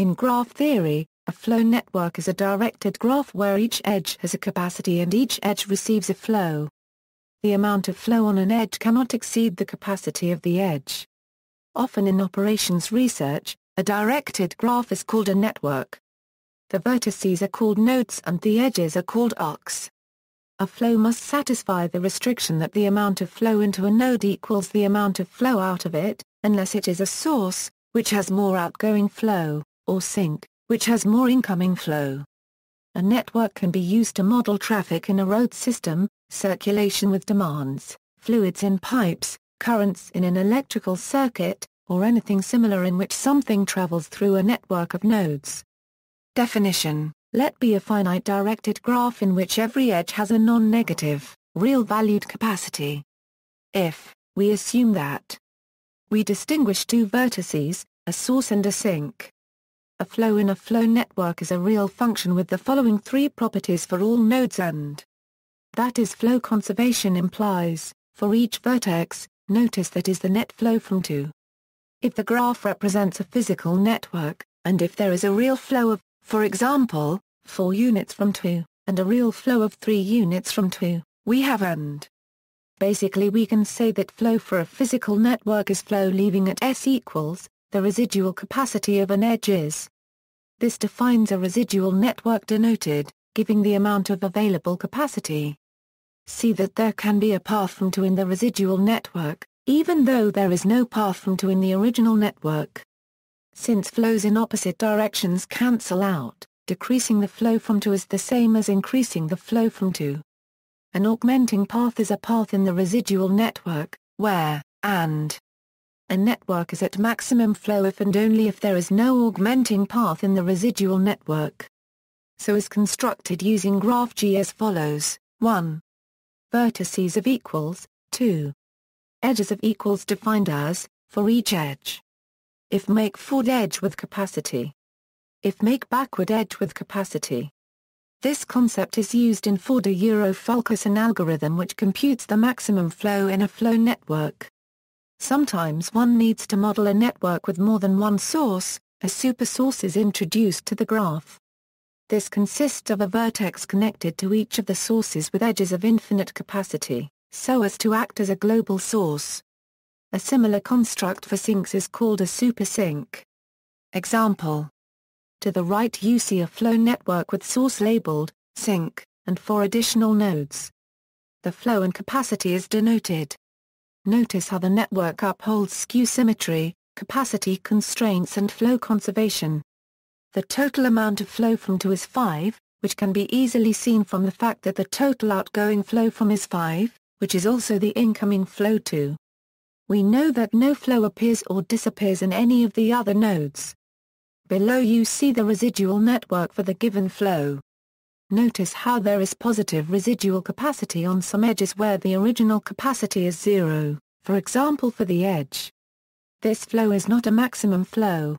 In graph theory, a flow network is a directed graph where each edge has a capacity and each edge receives a flow. The amount of flow on an edge cannot exceed the capacity of the edge. Often in operations research, a directed graph is called a network. The vertices are called nodes and the edges are called arcs. A flow must satisfy the restriction that the amount of flow into a node equals the amount of flow out of it, unless it is a source, which has more outgoing flow or sink, which has more incoming flow. A network can be used to model traffic in a road system, circulation with demands, fluids in pipes, currents in an electrical circuit, or anything similar in which something travels through a network of nodes. Definition Let be a finite directed graph in which every edge has a non-negative, real-valued capacity. If, we assume that, we distinguish two vertices, a source and a sink, a flow in a flow network is a real function with the following three properties for all nodes and that is flow conservation implies, for each vertex, notice that is the net flow from to. If the graph represents a physical network, and if there is a real flow of, for example, 4 units from to, and a real flow of 3 units from to, we have and. Basically we can say that flow for a physical network is flow leaving at S equals, the residual capacity of an edge is, this defines a residual network denoted, giving the amount of available capacity. See that there can be a path from to in the residual network, even though there is no path from to in the original network. Since flows in opposite directions cancel out, decreasing the flow from to is the same as increasing the flow from to. An augmenting path is a path in the residual network, where, and, a network is at maximum flow if and only if there is no augmenting path in the residual network. So is constructed using graph G as follows, 1. Vertices of equals, 2. Edges of equals defined as, for each edge. If make forward edge with capacity. If make backward edge with capacity. This concept is used in ford Euro Fulkerson algorithm which computes the maximum flow in a flow network. Sometimes one needs to model a network with more than one source, a supersource is introduced to the graph. This consists of a vertex connected to each of the sources with edges of infinite capacity, so as to act as a global source. A similar construct for sinks is called a supersink. Example. To the right you see a flow network with source labeled, sink, and four additional nodes. The flow and capacity is denoted. Notice how the network upholds skew symmetry, capacity constraints and flow conservation. The total amount of flow from to is 5, which can be easily seen from the fact that the total outgoing flow from is 5, which is also the incoming flow to. We know that no flow appears or disappears in any of the other nodes. Below you see the residual network for the given flow. Notice how there is positive residual capacity on some edges where the original capacity is zero, for example for the edge. This flow is not a maximum flow.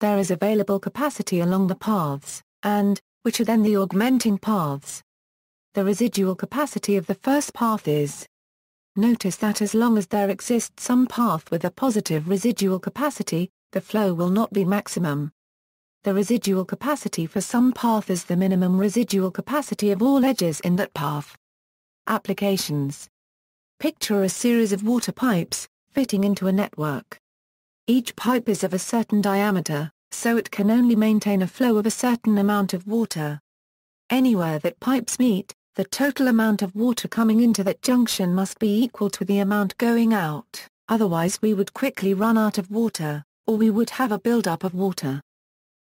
There is available capacity along the paths, and, which are then the augmenting paths. The residual capacity of the first path is. Notice that as long as there exists some path with a positive residual capacity, the flow will not be maximum. The residual capacity for some path is the minimum residual capacity of all edges in that path. Applications Picture a series of water pipes, fitting into a network. Each pipe is of a certain diameter, so it can only maintain a flow of a certain amount of water. Anywhere that pipes meet, the total amount of water coming into that junction must be equal to the amount going out, otherwise we would quickly run out of water, or we would have a buildup of water.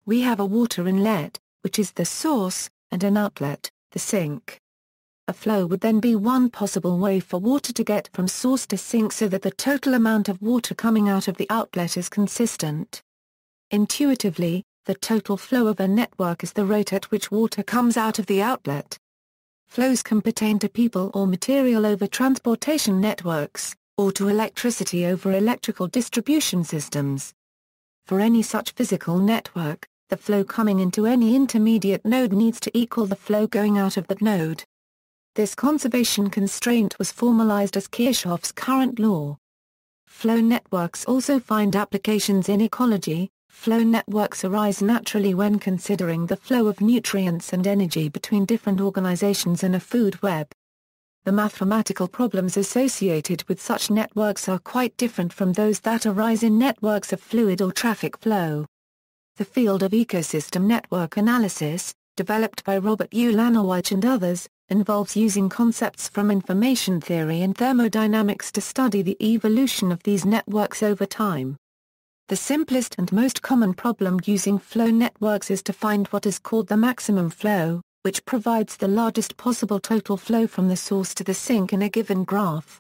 We have a water inlet, which is the source, and an outlet, the sink. A flow would then be one possible way for water to get from source to sink so that the total amount of water coming out of the outlet is consistent. Intuitively, the total flow of a network is the rate at which water comes out of the outlet. Flows can pertain to people or material over transportation networks, or to electricity over electrical distribution systems. For any such physical network, the flow coming into any intermediate node needs to equal the flow going out of that node. This conservation constraint was formalized as Kirchhoff's current law. Flow networks also find applications in ecology, flow networks arise naturally when considering the flow of nutrients and energy between different organizations in a food web. The mathematical problems associated with such networks are quite different from those that arise in networks of fluid or traffic flow. The field of ecosystem network analysis, developed by Robert Ulanowicz and others, involves using concepts from information theory and thermodynamics to study the evolution of these networks over time. The simplest and most common problem using flow networks is to find what is called the maximum flow, which provides the largest possible total flow from the source to the sink in a given graph.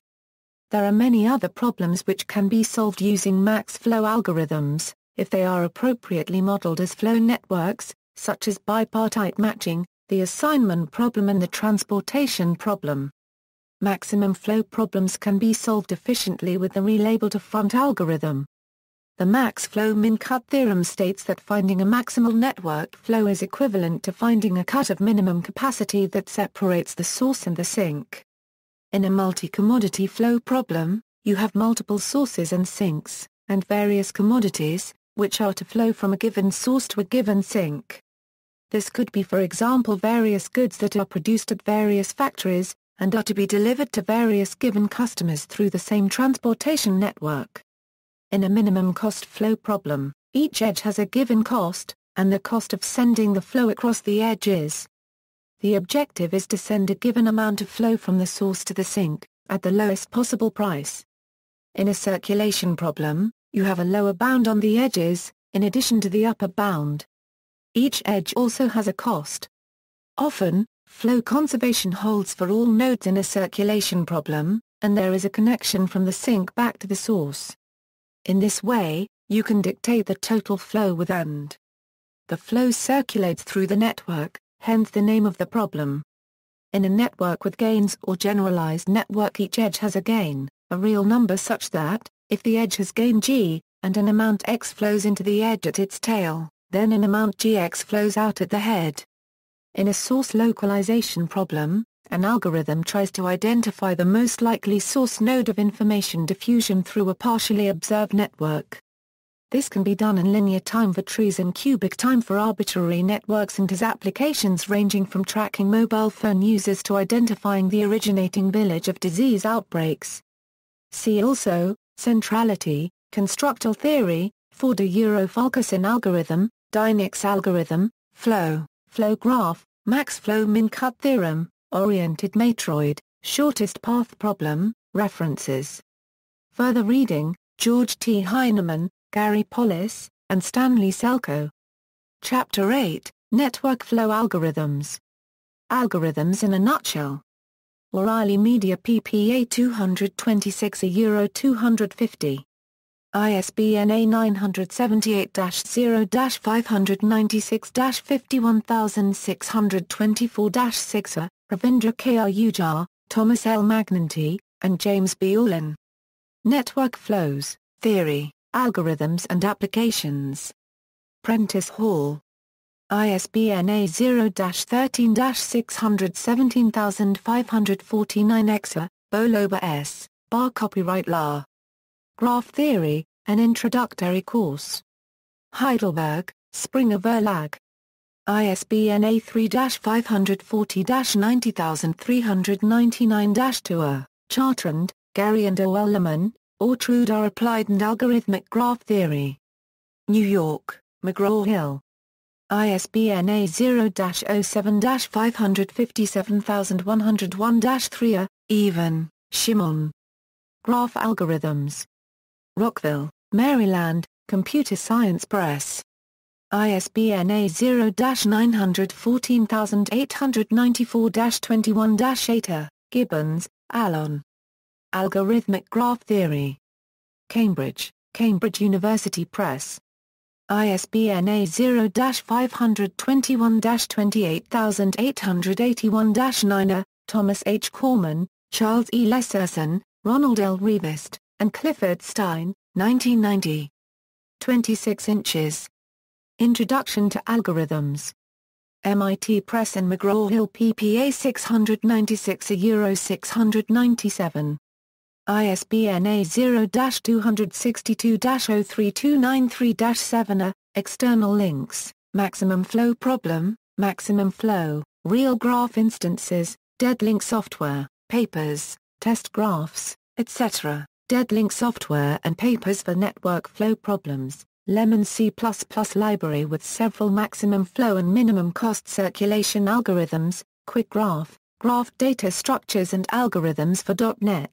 There are many other problems which can be solved using max flow algorithms, if they are appropriately modeled as flow networks, such as bipartite matching, the assignment problem and the transportation problem. Maximum flow problems can be solved efficiently with the relabel to front algorithm. The max flow min cut theorem states that finding a maximal network flow is equivalent to finding a cut of minimum capacity that separates the source and the sink. In a multi-commodity flow problem, you have multiple sources and sinks, and various commodities, which are to flow from a given source to a given sink. This could be for example various goods that are produced at various factories, and are to be delivered to various given customers through the same transportation network. In a minimum cost flow problem, each edge has a given cost, and the cost of sending the flow across the edge is. The objective is to send a given amount of flow from the source to the sink, at the lowest possible price. In a circulation problem, you have a lower bound on the edges, in addition to the upper bound. Each edge also has a cost. Often, flow conservation holds for all nodes in a circulation problem, and there is a connection from the sink back to the source. In this way, you can dictate the total flow with AND. The flow circulates through the network, hence the name of the problem. In a network with gains or generalized network each edge has a gain, a real number such that, if the edge has gained G, and an amount X flows into the edge at its tail, then an amount Gx flows out at the head. In a source localization problem, an algorithm tries to identify the most likely source node of information diffusion through a partially observed network. This can be done in linear time for trees and cubic time for arbitrary networks and has applications ranging from tracking mobile phone users to identifying the originating village of disease outbreaks. See also, centrality, constructal theory, ford euro fulkerson algorithm, Dynix algorithm, flow, flow graph, max flow min cut theorem, oriented matroid, shortest path problem, references. Further reading, George T. Heinemann, Gary Polis, and Stanley Selko. Chapter 8, Network Flow Algorithms. Algorithms in a Nutshell. O'Reilly Media PPA 226 a Euro 250. ISBN A 978-0-596-51624-6 Ravindra K. R. Ujar, Thomas L. Magnanti, and James B. Orlin. Network Flows, Theory, Algorithms and Applications. Prentice Hall. ISBN A0-13-617549-XA, Boloba S., Bar Copyright La. Graph Theory, an Introductory Course. Heidelberg, Springer Verlag. ISBN A3-540-90399-2A, Chartrand, Gary and O. Ellerman, Ortruda Applied and Algorithmic Graph Theory. New York, McGraw-Hill. ISBN A0-07-557101-3, Even, Shimon. Graph Algorithms. Rockville, Maryland, Computer Science Press. ISBN A0-914894-21-8. Gibbons, Alon. Algorithmic Graph Theory. Cambridge, Cambridge University Press. ISBN A0-521-28881-9 Thomas H. Corman, Charles E. Lesserson, Ronald L. Revest, and Clifford Stein, 1990. 26 inches. Introduction to Algorithms. MIT Press and McGraw-Hill PPA 696 a Euro 697. ISBN A0-262-03293-7 A. External links, Maximum Flow Problem, Maximum Flow, Real Graph Instances, Deadlink Software, Papers, Test Graphs, etc. Deadlink Software and Papers for Network Flow Problems, Lemon C++ Library with several maximum flow and minimum cost circulation algorithms, Quick Graph, Graph Data Structures and Algorithms for .NET.